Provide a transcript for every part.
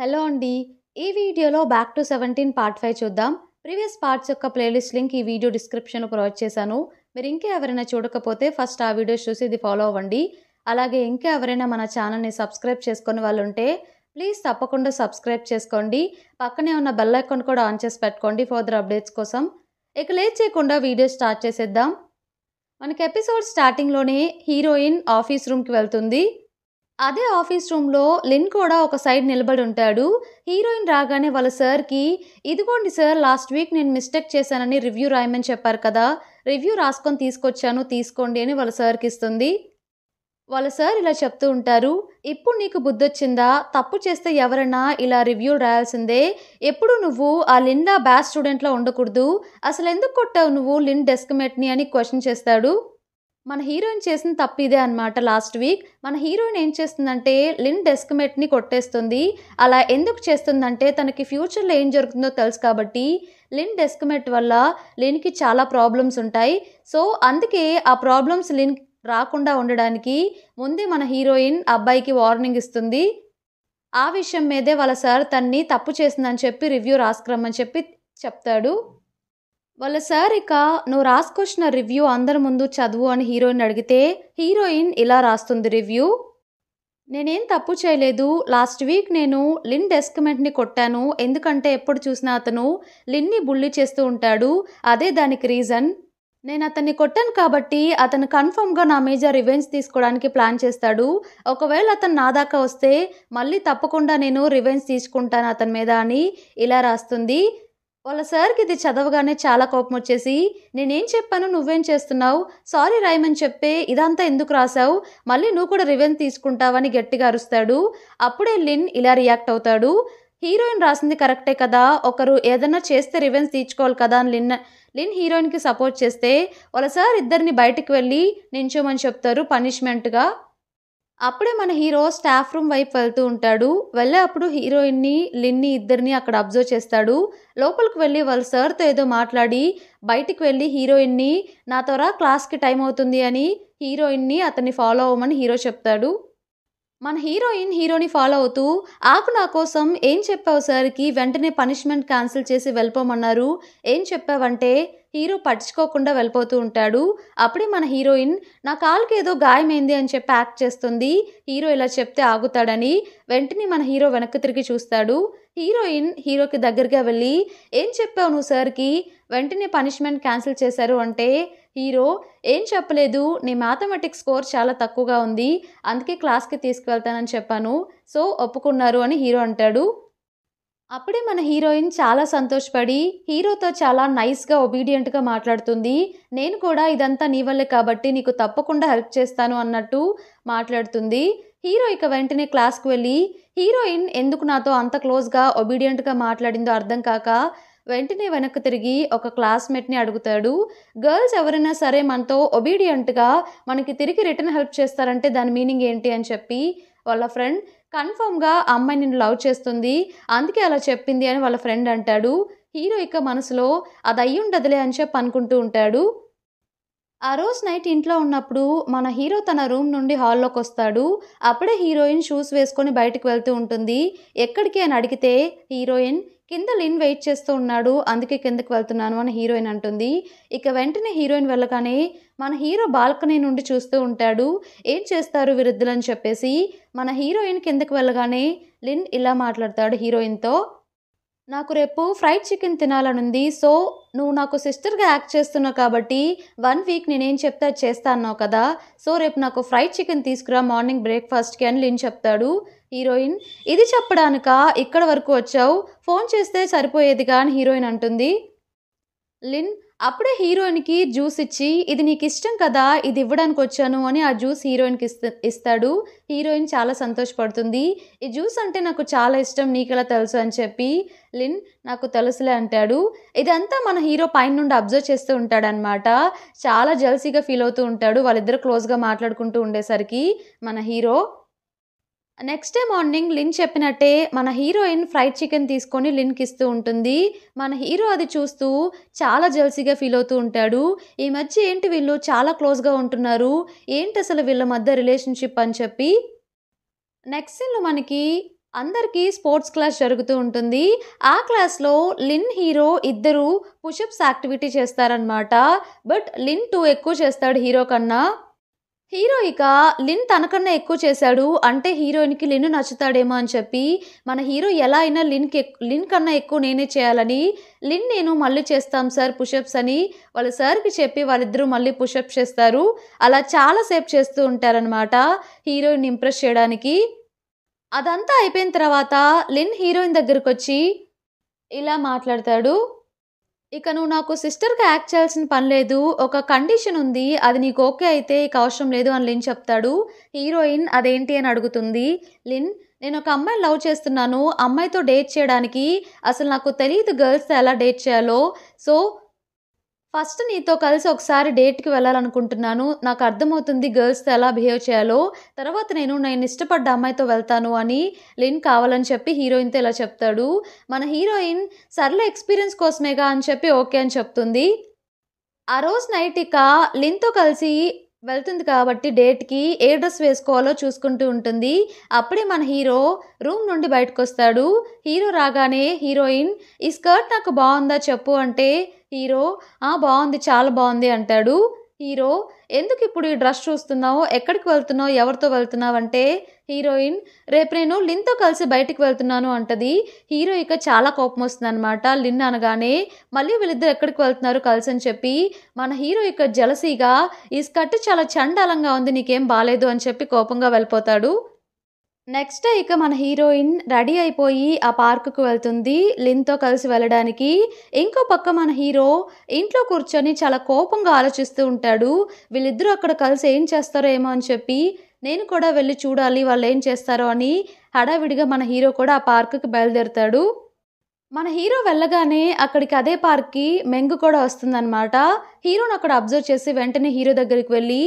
hello అండి ఈ వీడియోలో back to seventeen part five చూద్దాం ప్రీవియస్ పార్ట్స్ యొక్క ప్లేలిస్ట్ లింక్ ఈ వీడియో డిస్క్రిప్షన్లో ప్రొవైడ్ చేశాను మీరు ఇంకా ఎవరైనా చూడకపోతే ఫస్ట్ ఆ వీడియోస్ చూసి ఇది ఫాలో అవ్వండి అలాగే ఇంకా ఎవరైనా మన ఛానల్ని సబ్స్క్రైబ్ చేసుకుని వాళ్ళు ఉంటే ప్లీజ్ తప్పకుండా సబ్స్క్రైబ్ చేసుకోండి పక్కనే ఉన్న బెల్ ఐకాన్ కూడా ఆన్ చేసి పెట్టుకోండి ఫర్దర్ అప్డేట్స్ కోసం ఇక లేట్ చేయకుండా వీడియో స్టార్ట్ చేసేద్దాం మనకి ఎపిసోడ్ స్టార్టింగ్లోనే హీరోయిన్ ఆఫీస్ రూమ్కి వెళ్తుంది అదే ఆఫీస్ రూమ్లో లిన్ కూడా ఒక సైడ్ నిలబడి ఉంటాడు హీరోయిన్ రాగానే వాళ్ళ సార్కి ఇదిగోండి సార్ లాస్ట్ వీక్ నేను మిస్టేక్ చేశానని రివ్యూ రాయమని చెప్పారు కదా రివ్యూ రాసుకొని తీసుకొచ్చాను తీసుకోండి అని వాళ్ళ సార్కి ఇస్తుంది వాళ్ళ సార్ ఇలా చెప్తూ ఉంటారు ఇప్పుడు నీకు బుద్ధొచ్చిందా తప్పు చేస్తే ఎవరన్నా ఇలా రివ్యూ రాయాల్సిందే ఎప్పుడు నువ్వు ఆ లిన్లా బ్యాచ్ స్టూడెంట్లో ఉండకూడదు అసలు ఎందుకు కొట్టావు నువ్వు లిన్ మెట్ని అని క్వశ్చన్ చేస్తాడు మన హీరోయిన్ చేసిన తప్పు ఇదే అనమాట లాస్ట్ వీక్ మన హీరోయిన్ ఏం చేస్తుందంటే లిన్ మెట్ని కొట్టేస్తుంది అలా ఎందుకు చేస్తుందంటే తనకి ఫ్యూచర్లో ఏం జరుగుతుందో తెలుసు కాబట్టి లిన్ మెట్ వల్ల లిన్కి చాలా ప్రాబ్లమ్స్ ఉంటాయి సో అందుకే ఆ ప్రాబ్లమ్స్ లిన్ రాకుండా ఉండడానికి ముందే మన హీరోయిన్ అబ్బాయికి వార్నింగ్ ఇస్తుంది ఆ విషయం మీదే వాళ్ళ సార్ తన్ని తప్పు చేసిందని చెప్పి రివ్యూ రాసుకురమ్మని చెప్పి చెప్తాడు వాళ్ళ సార్ ఇక నువ్వు రాసుకొచ్చిన రివ్యూ అందరి ముందు చదువు అని హీరోయిన్ అడిగితే హీరోయిన్ ఇలా రాస్తుంది రివ్యూ నేనేం తప్పు చేయలేదు లాస్ట్ వీక్ నేను లిన్ డెస్క్మెంట్ని కొట్టాను ఎందుకంటే ఎప్పుడు చూసినా అతను లిన్ని బుల్లి చేస్తూ ఉంటాడు అదే దానికి రీజన్ నేను అతన్ని కొట్టాను కాబట్టి అతను కన్ఫర్మ్గా నా మీద రివెంజ్ తీసుకోవడానికి ప్లాన్ చేస్తాడు ఒకవేళ అతను నా దాకా వస్తే మళ్ళీ తప్పకుండా నేను రివెంజ్ తీసుకుంటాను అతని మీద అని ఇలా రాస్తుంది వాళ్ళ సార్కి ఇది చదవగానే చాలా కోపం వచ్చేసి నేనేం చెప్పాను నువ్వేం చేస్తున్నావు సారీ రాయమని చెప్పే ఇదంతా ఎందుకు రాసావు మళ్ళీ నువ్వు కూడా రివెన్ తీసుకుంటావని గట్టిగా అరుస్తాడు అప్పుడే లిన్ ఇలా రియాక్ట్ అవుతాడు హీరోయిన్ రాసింది కరెక్టే కదా ఒకరు ఏదైనా చేస్తే రివెన్స్ తీర్చుకోవాలి కదా అని లిన్ లిన్ హీరోయిన్కి సపోర్ట్ చేస్తే వాళ్ళ సార్ ఇద్దరిని బయటకు వెళ్ళి నించోమని చెప్తారు పనిష్మెంట్గా అప్పుడే మన హీరో స్టాఫ్ రూమ్ వైపు వెళ్తూ ఉంటాడు వెళ్ళే అప్పుడు హీరోయిన్ని లిన్ని ఇద్దరిని అక్కడ అబ్జర్వ్ చేస్తాడు లోపలికి వెళ్ళి వాళ్ళ సార్తో ఏదో మాట్లాడి బయటికి వెళ్ళి హీరోయిన్ని నా త్వర క్లాస్కి టైం అవుతుంది అని హీరోయిన్ని అతన్ని ఫాలో అవ్వమని హీరో చెప్తాడు మన హీరోయిన్ హీరోని ఫాలో అవుతూ ఆకు నా కోసం ఏం చెప్పావు సార్కి వెంటనే పనిష్మెంట్ క్యాన్సిల్ చేసి వెళ్ళిపోమన్నారు ఏం చెప్పావంటే హీరో పట్టించుకోకుండా వెళ్ళిపోతూ ఉంటాడు అప్పుడే మన హీరోయిన్ నా కాలుకి ఏదో గాయమైంది అని చెప్పి యాక్ట్ చేస్తుంది హీరో ఇలా చెప్తే ఆగుతాడని వెంటనే మన హీరో వెనక్కి తిరిగి చూస్తాడు హీరోయిన్ హీరోకి దగ్గరగా వెళ్ళి ఏం చెప్పావు నువ్వు సార్కి వెంటనే పనిష్మెంట్ క్యాన్సిల్ చేశారు అంటే హీరో ఏం చెప్పలేదు నీ మ్యాథమెటిక్స్ స్కోర్ చాలా తక్కువగా ఉంది అందుకే క్లాస్కి తీసుకువెళ్తానని చెప్పాను సో ఒప్పుకున్నారు అని హీరో అంటాడు అప్పుడే మన హీరోయిన్ చాలా సంతోషపడి హీరోతో చాలా నైస్గా ఒబీడియంట్గా మాట్లాడుతుంది నేను కూడా ఇదంతా నీ వల్లే కాబట్టి నీకు తప్పకుండా హెల్ప్ చేస్తాను అన్నట్టు మాట్లాడుతుంది హీరో ఇక వెంటనే క్లాస్కి వెళ్ళి హీరోయిన్ ఎందుకు నాతో అంత క్లోజ్గా ఒబీడియంట్గా మాట్లాడిందో అర్థం కాక వెంటనే వెనక్కి తిరిగి ఒక క్లాస్మేట్ని అడుగుతాడు గర్ల్స్ ఎవరైనా సరే మనతో ఒబీడియంట్గా మనకి తిరిగి రిటర్న్ హెల్ప్ చేస్తారంటే దాని మీనింగ్ ఏంటి అని చెప్పి వాళ్ళ ఫ్రెండ్ కన్ఫర్మ్గా అమ్మాయి నిన్ను లవ్ చేస్తుంది అందుకే అలా చెప్పింది అని వాళ్ళ ఫ్రెండ్ అంటాడు హీరో ఇక మనసులో అది అయ్యుండదులే అని చెప్పి అనుకుంటూ ఉంటాడు ఆ రోజు నైట్ ఇంట్లో ఉన్నప్పుడు మన హీరో తన రూమ్ నుండి హాల్లోకి వస్తాడు అప్పుడే హీరోయిన్ షూస్ వేసుకొని బయటకు వెళ్తూ ఉంటుంది ఎక్కడికి అని అడిగితే హీరోయిన్ కింద లిన్ వెయిట్ చేస్తూ ఉన్నాడు అందుకే కిందకు వెళ్తున్నాను అని హీరోయిన్ అంటుంది ఇక వెంటనే హీరోయిన్ వెళ్ళగానే మన హీరో బాల్కనీ నుండి చూస్తూ ఉంటాడు ఏం చేస్తారు విరుద్ధులని చెప్పేసి మన హీరోయిన్ కిందకు వెళ్ళగానే లిన్ ఇలా మాట్లాడతాడు హీరోయిన్తో నాకు రేపు ఫ్రైడ్ చికెన్ తినాలనుంది సో నువ్వు నాకు సిస్టర్గా యాక్ట్ చేస్తున్నావు కాబట్టి వన్ వీక్ నేనేం చెప్తా చేస్తా అన్నావు కదా సో రేపు నాకు ఫ్రైడ్ చికెన్ తీసుకురా మార్నింగ్ బ్రేక్ఫాస్ట్కి అని లిన్ చెప్తాడు హీరోయిన్ ఇది చెప్పడానిక ఇక్కడ వరకు వచ్చావు ఫోన్ చేస్తే సరిపోయేది కానీ హీరోయిన్ అంటుంది లిన్ అప్పుడే హీరోయిన్కి జ్యూస్ ఇచ్చి ఇది నీకు ఇష్టం కదా ఇది ఇవ్వడానికి వచ్చాను అని ఆ జ్యూస్ హీరోయిన్కి ఇస్తాడు హీరోయిన్ చాలా సంతోషపడుతుంది ఈ జ్యూస్ అంటే నాకు చాలా ఇష్టం ఎలా తెలుసు అని చెప్పి లిన్ నాకు తెలుసులే అంటాడు ఇదంతా మన హీరో పైన నుండి అబ్జర్వ్ చేస్తూ ఉంటాడనమాట చాలా జల్సీగా ఫీల్ అవుతూ ఉంటాడు వాళ్ళిద్దరు క్లోజ్గా మాట్లాడుకుంటూ ఉండేసరికి మన hero next day morning Lin చెప్పినట్టే మన హీరోయిన్ ఫ్రైడ్ చికెన్ తీసుకొని లిన్కి ఇస్తూ ఉంటుంది మన హీరో అది చూస్తూ చాలా జెల్సీగా ఫీల్ అవుతూ ఉంటాడు ఈ మధ్య ఏంటి వీళ్ళు చాలా క్లోజ్గా ఉంటున్నారు ఏంటి అసలు వీళ్ళ మధ్య రిలేషన్షిప్ అని చెప్పి నెక్స్ట్ సీన్లో మనకి అందరికీ స్పోర్ట్స్ క్లాస్ జరుగుతూ ఉంటుంది ఆ క్లాస్లో లిన్ హీరో ఇద్దరు పుషప్స్ యాక్టివిటీ చేస్తారనమాట బట్ లిన్ టూ ఎక్కువ చేస్తాడు హీరో కన్నా హీరో ఇక లిన్ తనకన్నా ఎక్కువ చేశాడు అంటే హీరోయిన్కి లిన్ నచ్చుతాడేమో అని చెప్పి మన హీరో ఎలా అయినా లిన్కి లిన్ కన్నా ఎక్కువ నేనే చేయాలని లిన్ నేను మళ్ళీ చేస్తాం సార్ పుషప్స్ అని వాళ్ళ సార్కి చెప్పి వాళ్ళిద్దరూ మళ్ళీ పుషప్ చేస్తారు అలా చాలాసేపు చేస్తూ ఉంటారనమాట హీరోయిన్ ఇంప్రెస్ చేయడానికి అదంతా అయిపోయిన తర్వాత లిన్ హీరోయిన్ దగ్గరకు వచ్చి ఇలా మాట్లాడతాడు ఇక నువ్వు నాకు సిస్టర్గా యాక్ట్ చేయాల్సిన పని లేదు ఒక కండిషన్ ఉంది అది నీకు ఓకే అయితే ఇక అవసరం లేదు అని లిన్ చెప్తాడు హీరోయిన్ అదేంటి అని అడుగుతుంది లిన్ నేను ఒక అమ్మాయిని లవ్ చేస్తున్నాను అమ్మాయితో డేట్ చేయడానికి అసలు నాకు తెలియదు గర్ల్స్ ఎలా డేట్ చేయాలో సో ఫస్ట్ నీతో కలిసి ఒకసారి డేట్కి వెళ్ళాలనుకుంటున్నాను నాకు అర్థమవుతుంది గర్ల్స్తో ఎలా బిహేవ్ చేయాలో తర్వాత నేను నేను ఇష్టపడ్డ అమ్మాయితో వెళ్తాను అని లిన్ కావాలని చెప్పి హీరోయిన్తో ఇలా చెప్తాడు మన హీరోయిన్ సర్లే ఎక్స్పీరియన్స్ కోసమేగా అని చెప్పి ఓకే అని చెప్తుంది ఆ రోజు నైట్ ఇక లిన్తో కలిసి వెళ్తుంది కాబట్టి డేట్కి ఏ డ్రెస్ వేసుకోవాలో చూసుకుంటూ ఉంటుంది అప్పుడే మన హీరో రూమ్ నుండి బయటకు వస్తాడు హీరో రాగానే హీరోయిన్ ఈ స్కర్ట్ నాకు బాగుందా చెప్పు అంటే హీరో బాగుంది చాలా బాగుంది అంటాడు హీరో ఎందుకు ఇప్పుడు ఈ డ్రెస్ చూస్తున్నావు ఎక్కడికి వెళ్తున్నావు ఎవరితో వెళ్తున్నావు అంటే హీరోయిన్ రేపు నేను లిన్తో కలిసి బయటికి వెళ్తున్నాను అంటది హీరో ఇక చాలా కోపం అనమాట లిన్ అనగానే మళ్ళీ వీళ్ళిద్దరు ఎక్కడికి వెళ్తున్నారు కలిసి అని చెప్పి మన హీరో ఇక జలసీగా ఈ స్కర్ట్ చాలా చండాలంగా ఉంది నీకేం బాగాలేదు అని చెప్పి కోపంగా వెళ్ళిపోతాడు నెక్స్ట్ ఇక మన హీరోయిన్ రెడీ అయిపోయి ఆ పార్కుకు వెళ్తుంది లిన్తో కలిసి వెళ్ళడానికి ఇంకో పక్క మన హీరో ఇంట్లో కూర్చొని చాలా కోపంగా ఆలోచిస్తూ ఉంటాడు వీళ్ళిద్దరూ అక్కడ కలిసి ఏం చేస్తారో ఏమో అని చెప్పి నేను కూడా వెళ్ళి చూడాలి వాళ్ళు ఏం చేస్తారో అని హడావిడిగా మన హీరో కూడా ఆ పార్కుకి బయలుదేరుతాడు మన హీరో వెళ్ళగానే అక్కడికి అదే పార్క్కి మెంగు కూడా వస్తుందన్నమాట హీరోని అక్కడ అబ్జర్వ్ చేసి వెంటనే హీరో దగ్గరికి వెళ్ళి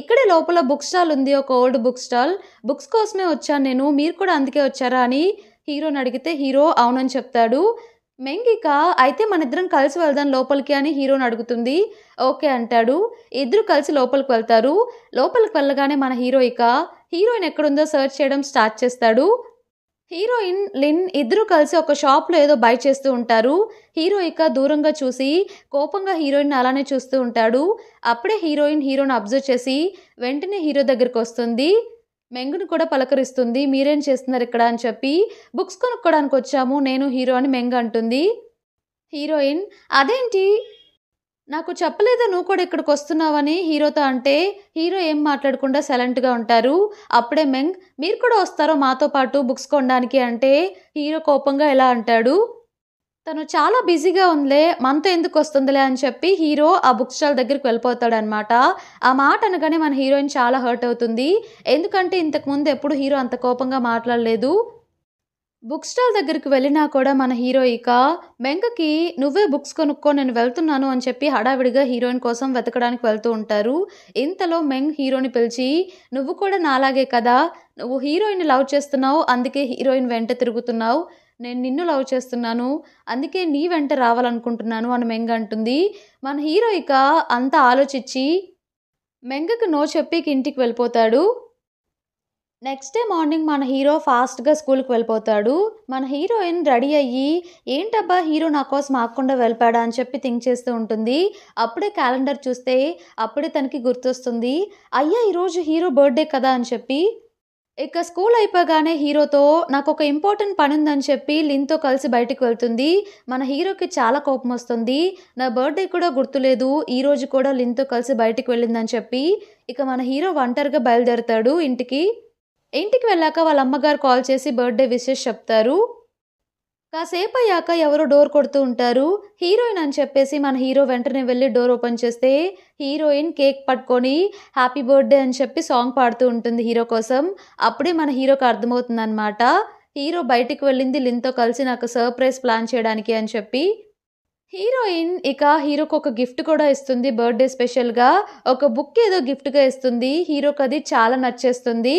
ఇక్కడే లోపల బుక్ స్టాల్ ఉంది ఒక ఓల్డ్ బుక్ స్టాల్ బుక్స్ కోసమే వచ్చాను నేను మీరు కూడా అందుకే వచ్చారా అని హీరోని అడిగితే హీరో అవునని చెప్తాడు మెంగిక అయితే మన ఇద్దరం కలిసి వెళ్దాం లోపలికి అని హీరోని అడుగుతుంది ఓకే అంటాడు ఇద్దరు కలిసి లోపలికి వెళ్తారు లోపలికి వెళ్ళగానే మన హీరో ఇక హీరోయిన్ ఎక్కడుందో సర్చ్ చేయడం స్టార్ట్ చేస్తాడు హీరోయిన్ లిన్ ఇద్దరు కలిసి ఒక షాప్లో ఏదో బై చేస్తూ ఉంటారు హీరో ఇక దూరంగా చూసి కోపంగా హీరోయిన్ అలానే చూస్తూ ఉంటాడు అప్పుడే హీరోయిన్ హీరోని అబ్జర్వ్ చేసి వెంటనే హీరో దగ్గరికి వస్తుంది మెంగుని కూడా పలకరిస్తుంది మీరేం చేస్తున్నారు ఇక్కడ అని చెప్పి బుక్స్ కొనుక్కోవడానికి వచ్చాము నేను హీరో అని మెంగ్ అంటుంది హీరోయిన్ అదేంటి నాకు చెప్పలేదు నువ్వు కూడా ఇక్కడికి వస్తున్నావని హీరోతో అంటే హీరో ఏం మాట్లాడకుండా సైలెంట్గా ఉంటారు అప్పుడే మెంగ్ మీరు కూడా వస్తారో మాతో పాటు బుక్స్ కొనడానికి అంటే హీరో కోపంగా ఎలా అంటాడు తను చాలా బిజీగా ఉందిలే మనతో ఎందుకు వస్తుందిలే అని చెప్పి హీరో ఆ బుక్ స్టాల్ దగ్గరికి వెళ్ళిపోతాడనమాట ఆ మాట అనగానే మన హీరోయిన్ చాలా హర్ట్ అవుతుంది ఎందుకంటే ఇంతకుముందు ఎప్పుడు హీరో అంత కోపంగా మాట్లాడలేదు బుక్ స్టాల్ దగ్గరికి వెళ్ళినా కూడా మన హీరో ఇక మెంగకి నువ్వే బుక్స్ కొనుక్కో నేను వెళ్తున్నాను అని చెప్పి హడావిడిగా హీరోయిన్ కోసం వెతకడానికి వెళ్తూ ఉంటారు ఇంతలో మెంగ్ హీరోని పిలిచి నువ్వు కూడా నాలాగే కదా నువ్వు హీరోయిన్ లవ్ చేస్తున్నావు అందుకే హీరోయిన్ వెంట తిరుగుతున్నావు నేను నిన్ను లవ్ చేస్తున్నాను అందుకే నీ వెంట రావాలనుకుంటున్నాను అని మెంగ్ అంటుంది మన హీరో ఇక అంతా ఆలోచించి మెంగకు నో చెప్పి ఇంటికి వెళ్ళిపోతాడు నెక్స్ట్ డే మార్నింగ్ మన హీరో ఫాస్ట్గా స్కూల్కి వెళ్ళిపోతాడు మన హీరోయిన్ రెడీ అయ్యి ఏంటబ్బా హీరో నా కోసం ఆకుండా వెళ్ళిపాడా అని చెప్పి థింక్ చేస్తూ ఉంటుంది అప్పుడే క్యాలెండర్ చూస్తే అప్పుడే తనకి గుర్తొస్తుంది అయ్యా ఈరోజు హీరో బర్త్డే కదా అని చెప్పి ఇక స్కూల్ అయిపోగానే హీరోతో నాకు ఒక ఇంపార్టెంట్ పని ఉందని చెప్పి లిన్తో కలిసి బయటకు వెళ్తుంది మన హీరోకి చాలా కోపం వస్తుంది నా బర్త్డే కూడా గుర్తులేదు ఈరోజు కూడా లిన్తో కలిసి బయటకు వెళ్ళిందని చెప్పి ఇక మన హీరో ఒంటరిగా బయలుదేరుతాడు ఇంటికి ఇంటికి వెళ్ళాక వాళ్ళ అమ్మగారు కాల్ చేసి బర్త్డే విషెస్ చెప్తారు కాసేపు అయ్యాక ఎవరో డోర్ కొడుతూ ఉంటారు హీరోయిన్ అని చెప్పేసి మన హీరో వెంటనే వెళ్ళి డోర్ ఓపెన్ చేస్తే హీరోయిన్ కేక్ పట్టుకొని హ్యాపీ బర్త్డే అని చెప్పి సాంగ్ పాడుతూ ఉంటుంది హీరో కోసం అప్పుడే మన హీరోకి అర్థమవుతుంది అనమాట హీరో బయటికి వెళ్ళింది లిన్తో కలిసి నాకు సర్ప్రైజ్ ప్లాన్ చేయడానికి అని చెప్పి హీరోయిన్ ఇక హీరోకి ఒక గిఫ్ట్ కూడా ఇస్తుంది బర్త్డే స్పెషల్గా ఒక బుక్ ఏదో గిఫ్ట్గా ఇస్తుంది హీరోకి అది చాలా నచ్చేస్తుంది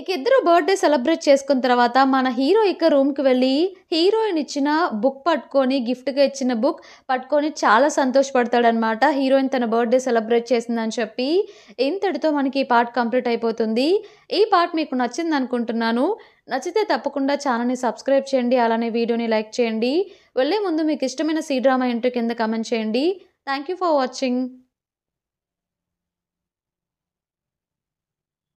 ఇక ఇద్దరు బర్త్డే సెలబ్రేట్ చేసుకున్న తర్వాత మన హీరో ఇక రూమ్కి వెళ్ళి హీరోయిన్ ఇచ్చిన బుక్ పట్టుకొని గిఫ్ట్గా ఇచ్చిన బుక్ పట్టుకొని చాలా సంతోషపడతాడనమాట హీరోయిన్ తన బర్త్డే సెలబ్రేట్ చేసిందని చెప్పి ఇంతటితో మనకి ఈ పార్ట్ కంప్లీట్ అయిపోతుంది ఈ పార్ట్ మీకు నచ్చింది అనుకుంటున్నాను నచ్చితే తప్పకుండా ఛానల్ని సబ్స్క్రైబ్ చేయండి అలానే వీడియోని లైక్ చేయండి వెళ్ళే ముందు మీకు ఇష్టమైన సీ డ్రామా ఏంటో కింద కమెంట్ చేయండి థ్యాంక్ యూ ఫర్ వాచింగ్